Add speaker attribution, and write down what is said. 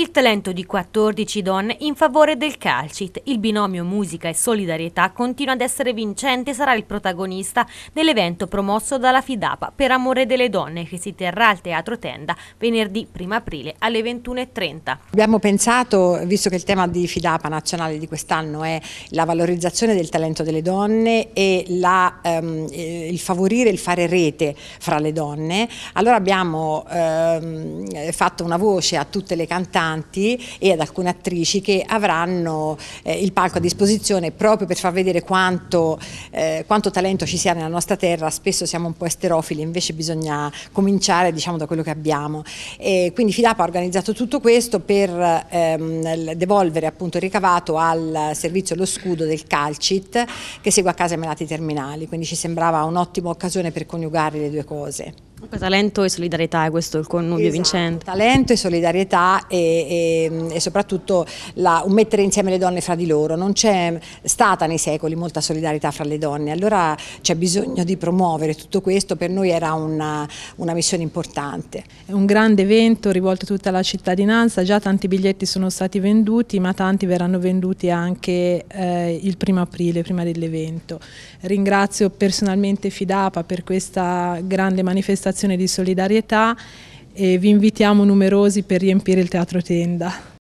Speaker 1: il talento di 14 donne in favore del calcit. Il binomio musica e solidarietà continua ad essere vincente e sarà il protagonista dell'evento promosso dalla Fidapa per amore delle donne che si terrà al Teatro Tenda venerdì 1 aprile alle 21.30.
Speaker 2: Abbiamo pensato, visto che il tema di Fidapa nazionale di quest'anno è la valorizzazione del talento delle donne e la, ehm, eh, il favorire il fare rete fra le donne, allora abbiamo ehm, fatto una voce a tutte le cantanti cantanti e ad alcune attrici che avranno eh, il palco a disposizione proprio per far vedere quanto, eh, quanto, talento ci sia nella nostra terra, spesso siamo un po' esterofili, invece bisogna cominciare diciamo, da quello che abbiamo. E quindi Fidapa ha organizzato tutto questo per ehm, devolvere appunto il ricavato al servizio Lo Scudo del Calcit che segue a casa i malati terminali, quindi ci sembrava un'ottima occasione per coniugare le due cose. Dunque, talento e solidarietà eh, è questo il connubio esatto, vincente. Talento e solidarietà e, e, mm, e soprattutto la, un mettere insieme le donne fra di loro. Non c'è stata nei secoli molta solidarietà fra le donne, allora c'è bisogno di promuovere tutto questo, per noi era
Speaker 3: una, una missione importante. È un grande evento rivolto a tutta la cittadinanza, già tanti biglietti sono stati venduti, ma tanti verranno venduti anche eh, il primo aprile, prima dell'evento. Ringrazio personalmente Fidapa per questa grande manifestazione manifestazione di solidarietà e vi invitiamo numerosi per riempire il teatro tenda.